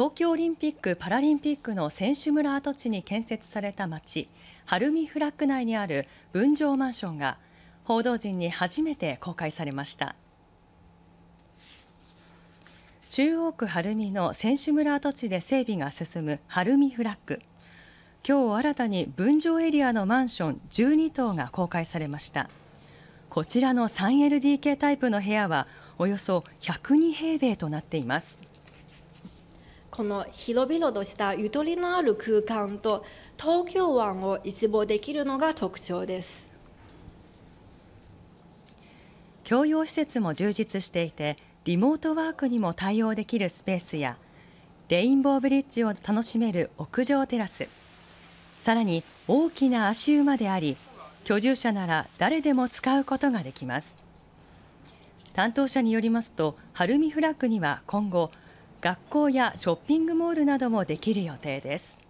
東京オリンピック・パラリンピックの選手村跡地に建設された町晴海フラッグ内にある分譲マンションが報道陣に初めて公開されました中央区晴海の選手村跡地で整備が進む晴海フラッグ今日新たに分譲エリアのマンション12棟が公開されましたこちらの 3LDK タイプの部屋はおよそ102平米となっていますこの広々としたゆとりのある空間と東京湾を一望できるのが特徴です共用施設も充実していてリモートワークにも対応できるスペースやレインボーブリッジを楽しめる屋上テラスさらに大きな足湯まであり居住者なら誰でも使うことができます担当者によりますと晴海フラッグには今後学校やショッピングモールなどもできる予定です。